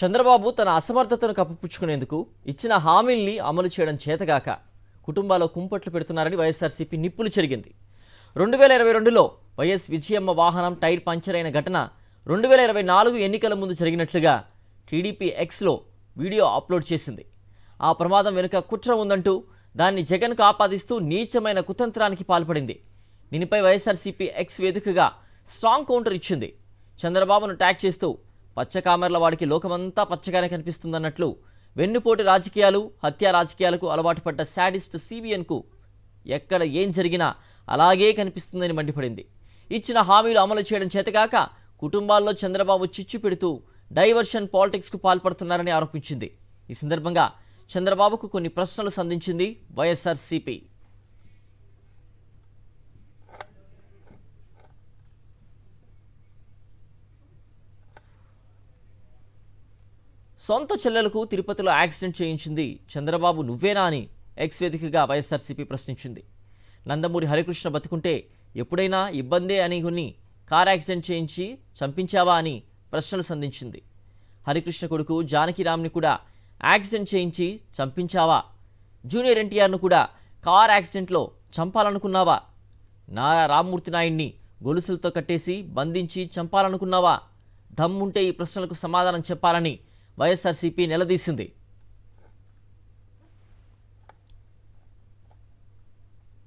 చంద్రబాబు తన అసమర్థతను కప్పిపుచ్చుకునేందుకు ఇచ్చిన హామీల్ని అమలు చేయడం చేతగాక కుటుంబాల్లో కుంపట్లు పెడుతున్నారని వైఎస్ఆర్సీపీ నిప్పులు చెరిగింది రెండు వేల ఇరవై రెండులో వైఎస్ విజయమ్మ వాహనం టైర్ పంచర్ అయిన ఘటన రెండు వేల ఇరవై నాలుగు ఎన్నికల ముందు జరిగినట్లుగా టీడీపీ ఎక్స్లో వీడియో అప్లోడ్ చేసింది ఆ ప్రమాదం వెనుక కుట్ర ఉందంటూ దాన్ని జగన్కు ఆపాదిస్తూ నీచమైన కుతంత్రానికి పాల్పడింది దీనిపై వైఎస్ఆర్సీపీ ఎక్స్ వేదికగా స్ట్రాంగ్ కౌంటర్ ఇచ్చింది చంద్రబాబును ట్యాగ్ చేస్తూ పచ్చకామెర్ల వాడికి లోకమంతా పచ్చగానే కనిపిస్తుందన్నట్లు వెన్నుపోటు రాజకీయాలు హత్యా రాజకీయాలకు అలవాటు పడ్డ శాడిస్ట్ సిబిఎన్కు ఎక్కడ ఏం జరిగినా అలాగే కనిపిస్తుందని మండిపడింది ఇచ్చిన హామీలు అమలు చేయడం చేతగాక కుటుంబాల్లో చంద్రబాబు చిచ్చు పెడుతూ డైవర్షన్ పాలిటిక్స్కు పాల్పడుతున్నారని ఆరోపించింది ఈ సందర్భంగా చంద్రబాబుకు కొన్ని ప్రశ్నలు సంధించింది వైఎస్ఆర్సీపీ సొంత చెల్లెలకు తిరుపతిలో యాక్సిడెంట్ చేయించింది చంద్రబాబు నువ్వేనా అని ఎక్స్ వేదికగా వైఎస్ఆర్సీపీ ప్రశ్నించింది నందమూరి హరికృష్ణ బతుకుంటే ఎప్పుడైనా ఇబ్బందే అని కొన్ని కార్ యాక్సిడెంట్ చేయించి చంపించావా అని ప్రశ్నలు సంధించింది హరికృష్ణ కొడుకు జానకిరామ్ని కూడా యాక్సిడెంట్ చేయించి చంపించావా జూనియర్ ఎన్టీఆర్ను కూడా కార్ యాక్సిడెంట్లో చంపాలనుకున్నావా నా రామ్మూర్తి నాయుడిని గొలుసులతో కట్టేసి బంధించి చంపాలనుకున్నావా దమ్ముంటే ఈ ప్రశ్నలకు సమాధానం చెప్పాలని వైఎస్ఆర్సీపీ నిలదీసింది